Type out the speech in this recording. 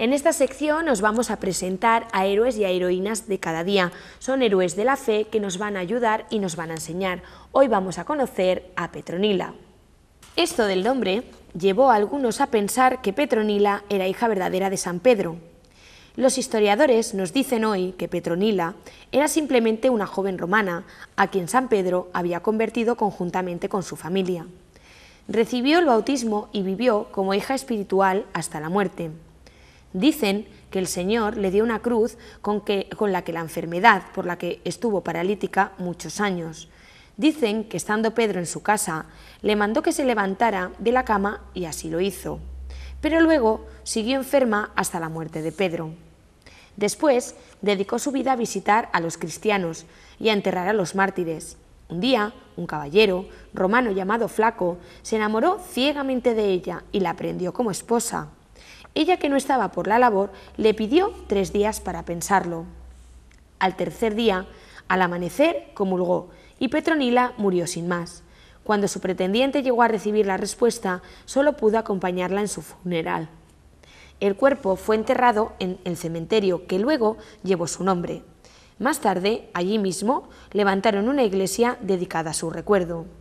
En esta sección nos vamos a presentar a héroes y a heroínas de cada día. Son héroes de la fe que nos van a ayudar y nos van a enseñar. Hoy vamos a conocer a Petronila. Esto del nombre llevó a algunos a pensar que Petronila era hija verdadera de San Pedro. Los historiadores nos dicen hoy que Petronila era simplemente una joven romana a quien San Pedro había convertido conjuntamente con su familia. Recibió el bautismo y vivió como hija espiritual hasta la muerte. Dicen que el Señor le dio una cruz con, la que la enfermedad por la que estuvo paralítica muchos años. Dicen que estando Pedro en su casa, le mandó que se levantara de la cama y así lo hizo. Pero luego siguió enferma hasta la muerte de Pedro. Después dedicó su vida a visitar a los cristianos y a enterrar a los mártires. Un día, un caballero, romano llamado Flaco, se enamoró ciegamente de ella y la prendió como esposa. Ella, que no estaba por la labor, le pidió tres días para pensarlo. Al tercer día, al amanecer, comulgó, y Petronila murió sin más. Cuando su pretendiente llegó a recibir la respuesta, solo pudo acompañarla en su funeral. El cuerpo fue enterrado en el cementerio que luego llevó su nombre. Más tarde, allí mismo, levantaron una iglesia dedicada a su recuerdo.